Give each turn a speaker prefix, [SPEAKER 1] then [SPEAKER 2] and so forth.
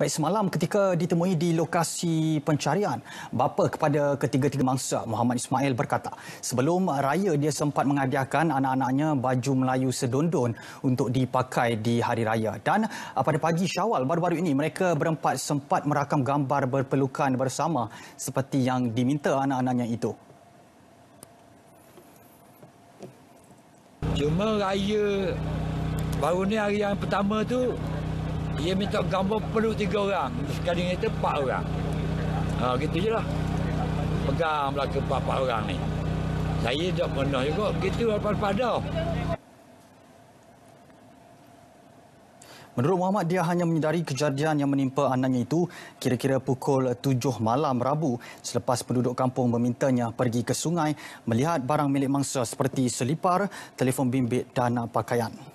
[SPEAKER 1] Baik semalam ketika ditemui di lokasi pencarian, bapa kepada ketiga-tiga mangsa Muhammad Ismail berkata, sebelum raya dia sempat mengadiahkan anak-anaknya baju Melayu sedondon untuk dipakai di hari raya. Dan ah, pada pagi Syawal baru-baru ini mereka berempat sempat merakam gambar berpelukan bersama seperti yang diminta anak-anaknya itu.
[SPEAKER 2] Cuma raya baru ni hari yang pertama tu dia minta gambar perlu tiga orang. Sekali ni empat orang. Ha, gitu je lah. Pegang belakang empat-empat orang ni. Saya tak pernah juga. Gitu lah pada
[SPEAKER 1] Menurut Muhammad, dia hanya menyedari kejadian yang menimpa anaknya itu kira-kira pukul 7 malam Rabu selepas penduduk kampung memintanya pergi ke sungai melihat barang milik mangsa seperti selipar, telefon bimbit dan pakaian.